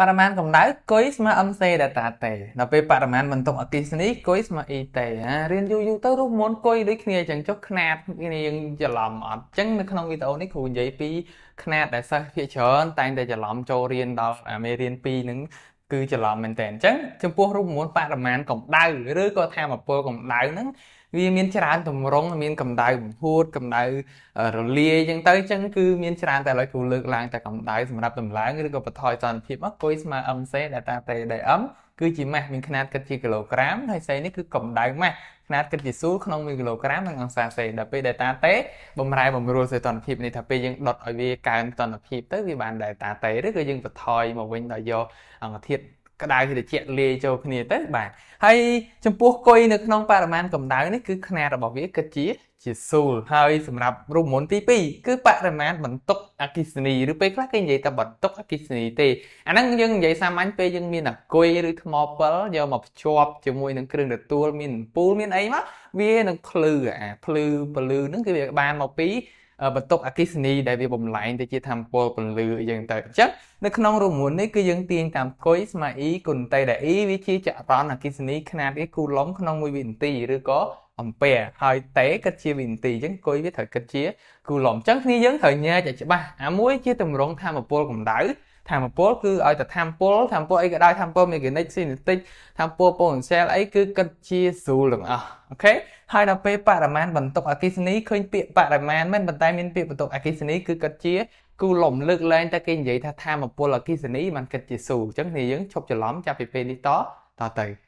បរិមាណកម្ដៅគុយស្មើ MC data ទេដល់ពេលបរិមាណបន្ទុកអគិសនីគុយស្មើ E ទេណារៀនយូរយូរទៅរូបមន្តគុយដូចគ្នាអញ្ចឹងចុះຂະຫນាតគ្នាយើងច្រឡំអត់អញ្ចឹងនៅក្នុងវីដេអូនេះគ្រូនិយាយពីຂະຫນាតដែលសិស្សភាគច្រើនតែងតែច្រឡំចូលរៀនដល់មេរៀន2ហ្នឹងគឺច្រឡំមែនតើអញ្ចឹងចំពោះរូបមន្តបរិមាណកម្ដៅឬក៏ថាមពលកម្ដៅហ្នឹងវាមានច្រើនតម្រង់មានកម្ដៅបំពួតកម្ដៅរលាយអញ្ចឹងទៅអញ្ចឹងគឺមានច្រើនតែឡើយគ្រូលើកឡើងតែកម្ដៅសម្រាប់តម្លើងឬក៏បន្ថយសន្តិភាពអគុយស្មើ MC ដែលតាតេដែល M គឺជាម៉ាស់មានຂະຫນាតគិតជាគីឡូក្រាមហើយផ្សេងនេះគឺកម្ដៅម៉ាស់ຂະຫນາດគិតជាស៊ូក្នុង1គីឡូក្រាមនិងអង្សាសេដល់ពេល data ទេបំរែបំរួលសីតុណ្ហភាពនេះថាពេលយើងដុតឲ្យវាកើនសីតុណ្ហភាព ទៅវាបាន data ទេឬក៏យើងបន្ថយមកវិញដល់យកអង្គធាតុក្តៅត្រជាក់លាយចូលគ្នាទៅបាទហើយចំពោះគុយនៅក្នុងបរិមាណកម្ដៅនេះគឺຂະຫນាតរបស់វាគិតជា ជាស៊ូលហើយសម្រាប់រូបមន្តទី2គឺបរិមាណបន្ទុកអគិសនីឬពេលខ្លះគេនិយាយថាបន្ទុកអគិសនីទេអាហ្នឹងយើងនិយាយសាមញ្ញពេលយើងមានអាគុយឬថ្មពិលយកមកភ្ជាប់ជាមួយនឹងគ្រឿងទទួល មានពូលមានអីមកវានឹងភ្លឺអាភ្លឺពលឺហ្នឹងគឺវាបានមកពីបន្ទុកអគិសនីដែលវាបំលែងទៅជាធម្មពលពន្លឺអញ្ចឹងទៅអញ្ចឹងនៅក្នុងរមួននេះគឺយើងទាញតាមគុយស្មើ e គុណតេដែល e វាជាចរន្តអគិសនីຂະຫນាតគេគូឡុំក្នុង1វិនាទីឬក៏អំពែហើយតេគិតជាវិនទីអញ្ចឹងគុយវាត្រូវគិតជា គូឡំអញ្ចឹងគ្នាយើងត្រូវញែកឲ្យច្បាស់អាមួយជាតម្រងធម្មពលកម្ដៅធម្មពលគឺឲ្យតែធម្មពលធម្មពលអីក៏ដោយធម្មពលមេកានិកស៊ីនេទិកធម្មពល potential អីគឺគិតជាស្រួលទាំងអស់អូខេហើយដល់ពេលបរិមាណបន្ទុកអគិសនីឃើញពាក្យបរិមាណមិនប៉ុន្តែមានពាក្យបន្ទុកអគិសនីគឺគិតជា គូលំលើកឡើងតែគេនិយាយថាធម្មពលអគិសនីมันគិតជាស្រួលអញ្ចឹងនេះយើងឈប់ច្រឡំចាប់ពីពេលនេះតតទៅ